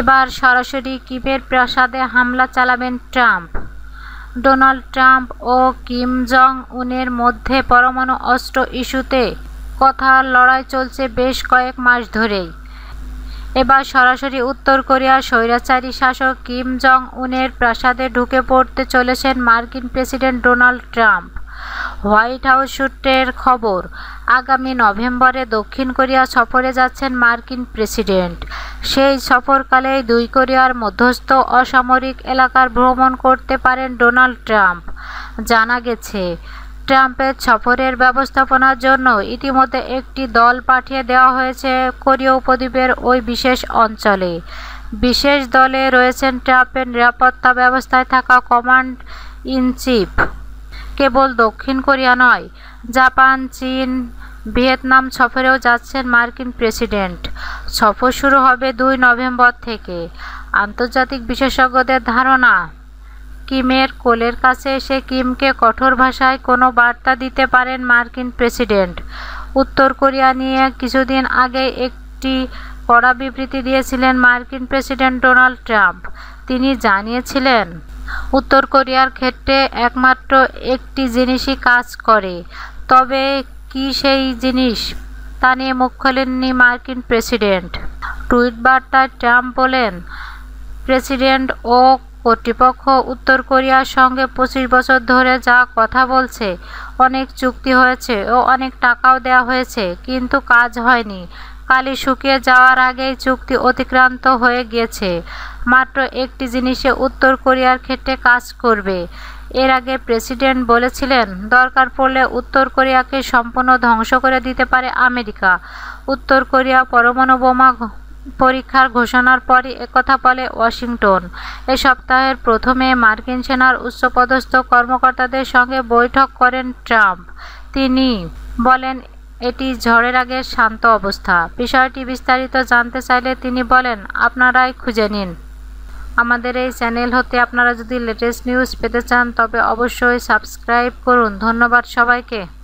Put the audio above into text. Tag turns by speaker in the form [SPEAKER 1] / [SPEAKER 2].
[SPEAKER 1] এবার সরাসরি কিমের প্রাসাদে হামলা চালাবেন ট্রাম্প ডোনাল্ড ট্রাম্প ও কিম জং উনের মধ্যে পরমাণু অস্ত্র ইস্যুতে কথার লড়াই চলছে বেশ কয়েক মাস ধরেই এবার সরাসরি উত্তর কোরিয়ার স্বৈরাচারী শাসক কিম জং উনের প্রাসাদে ঢুকে পড়তে চলেছেন মার্কিন president Donald Trump White House সূত্রের খবর আগামী নভেম্বরে দক্ষিণ কোরিয়া সফরে যাচ্ছেন মার্কিন প্রেসিডেন্ট সেই সফরকালে দুই কোরিয়ার মধ্যস্থ অসামরিক এলাকার ভ্রমণ করতে পারেন ডোনাল্ড ট্রাম্প জানা গেছে ট্রাম্পের সফরের ব্যবস্থাপনার জন্য ইতিমধ্যে একটি দল পাঠিয়ে দেওয়া হয়েছে কোরীয় উপদ্বীপের ওই বিশেষ অঞ্চলে বিশেষ দলে রয়েছেন ট্রাম্পের নিরাপত্তা ব্যবস্থায় থাকা কমান্ড ইন চিফ কেবল দক্ষিণ কোরিয়া নয় জাপান চীন ভিয়েতনাম সফরেও যাচ্ছেন মার্কিন প্রেসিডেন্ট সফর শুরু হবে দুই নভেম্বর থেকে আন্তর্জাতিক বিশেষজ্ঞদের ধারণা কিমের কোলের কাছে এসে কিমকে কঠোর ভাষায় কোনো বার্তা দিতে পারেন মার্কিন প্রেসিডেন্ট উত্তর কোরিয়া নিয়ে কিছুদিন আগে একটি কড়া বিবৃতি দিয়েছিলেন মার্কিন প্রেসিডেন্ট ডোনাল্ড ট্রাম্প তিনি জানিয়েছিলেন উত্তর কোরিয়ার ক্ষেত্রে একমাত্র একটি জিনিসই কাজ করে তবে কি সেই জিনিস তা নিয়ে মুখ খোলেননি মার্কিন প্রেসিডেন্ট টুইট বার্তায় ট্রাম্প বলেন প্রেসিডেন্ট ও কর্তৃপক্ষ উত্তর কোরিয়ার সঙ্গে পঁচিশ বছর ধরে যা কথা বলছে অনেক চুক্তি হয়েছে ও অনেক টাকাও দেওয়া হয়েছে কিন্তু কাজ হয়নি কালি শুকিয়ে যাওয়ার আগেই চুক্তি অতিক্রান্ত হয়ে গিয়েছে মাত্র একটি জিনিসে উত্তর কোরিয়ার ক্ষেত্রে কাজ করবে এর আগে প্রেসিডেন্ট বলেছিলেন দরকার পড়লে উত্তর কোরিয়াকে সম্পূর্ণ ধ্বংস করে দিতে পারে আমেরিকা উত্তর কোরিয়া পরমাণু বোমা পরীক্ষার ঘোষণার পরই একথা বলে ওয়াশিংটন এ সপ্তাহের প্রথমে মার্কিন সেনার উচ্চপদস্থ কর্মকর্তাদের সঙ্গে বৈঠক করেন ট্রাম্প তিনি বলেন এটি ঝড়ের আগে শান্ত অবস্থা বিষয়টি বিস্তারিত জানতে চাইলে তিনি বলেন আপনারাই খুঁজে নিন আমাদের এই চ্যানেল হতে আপনারা যদি লেটেস্ট নিউজ পেতে চান তবে অবশ্যই সাবস্ক্রাইব করুন ধন্যবাদ সবাইকে